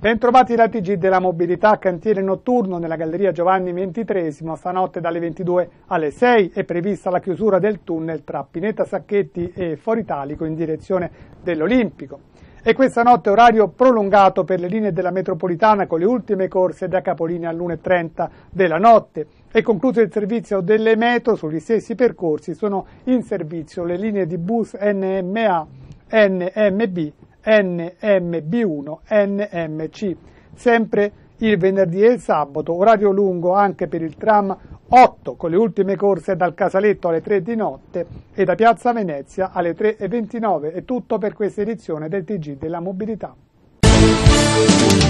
Bentrovati da TG della Mobilità, cantiere notturno nella Galleria Giovanni XXIII, stanotte dalle 22 alle 6 è prevista la chiusura del tunnel tra Pineta Sacchetti e Foritalico in direzione dell'Olimpico. E questa notte orario prolungato per le linee della metropolitana con le ultime corse da capolinea all'1.30 della notte. E concluso il servizio delle metro sugli stessi percorsi sono in servizio le linee di bus NMA, NMB NMB1, NMC, sempre il venerdì e il sabato, orario lungo anche per il tram 8 con le ultime corse dal Casaletto alle 3 di notte e da Piazza Venezia alle 3.29. È tutto per questa edizione del TG della mobilità.